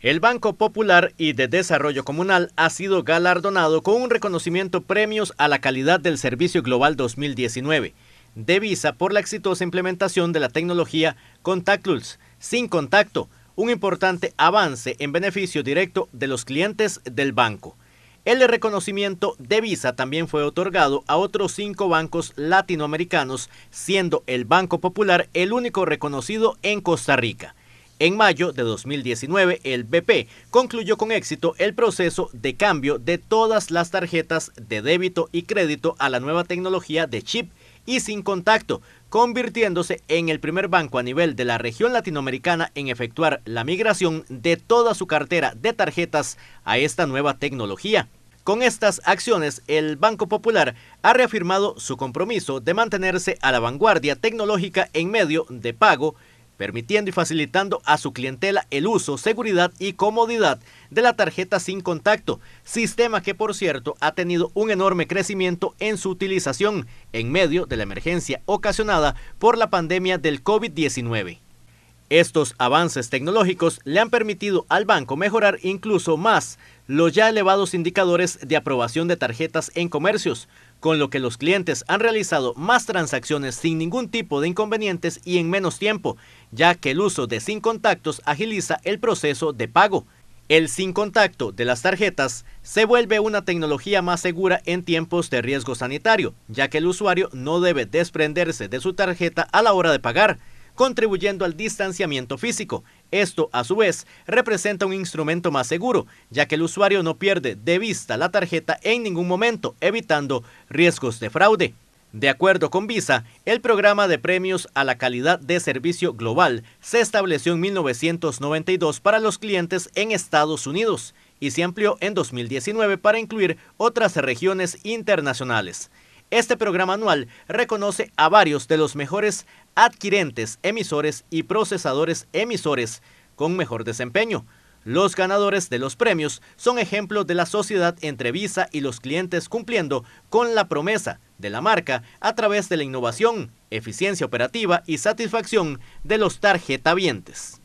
El Banco Popular y de Desarrollo Comunal ha sido galardonado con un reconocimiento premios a la calidad del Servicio Global 2019 de Visa por la exitosa implementación de la tecnología Contactless sin contacto, un importante avance en beneficio directo de los clientes del banco. El reconocimiento de Visa también fue otorgado a otros cinco bancos latinoamericanos, siendo el Banco Popular el único reconocido en Costa Rica. En mayo de 2019, el BP concluyó con éxito el proceso de cambio de todas las tarjetas de débito y crédito a la nueva tecnología de chip y sin contacto, convirtiéndose en el primer banco a nivel de la región latinoamericana en efectuar la migración de toda su cartera de tarjetas a esta nueva tecnología. Con estas acciones, el Banco Popular ha reafirmado su compromiso de mantenerse a la vanguardia tecnológica en medio de pago permitiendo y facilitando a su clientela el uso, seguridad y comodidad de la tarjeta sin contacto, sistema que por cierto ha tenido un enorme crecimiento en su utilización en medio de la emergencia ocasionada por la pandemia del COVID-19. Estos avances tecnológicos le han permitido al banco mejorar incluso más los ya elevados indicadores de aprobación de tarjetas en comercios, con lo que los clientes han realizado más transacciones sin ningún tipo de inconvenientes y en menos tiempo, ya que el uso de sin contactos agiliza el proceso de pago. El sin contacto de las tarjetas se vuelve una tecnología más segura en tiempos de riesgo sanitario, ya que el usuario no debe desprenderse de su tarjeta a la hora de pagar contribuyendo al distanciamiento físico. Esto, a su vez, representa un instrumento más seguro, ya que el usuario no pierde de vista la tarjeta en ningún momento, evitando riesgos de fraude. De acuerdo con Visa, el programa de premios a la calidad de servicio global se estableció en 1992 para los clientes en Estados Unidos y se amplió en 2019 para incluir otras regiones internacionales. Este programa anual reconoce a varios de los mejores adquirentes, emisores y procesadores emisores con mejor desempeño. Los ganadores de los premios son ejemplos de la sociedad entre Visa y los clientes cumpliendo con la promesa de la marca a través de la innovación, eficiencia operativa y satisfacción de los tarjetavientes.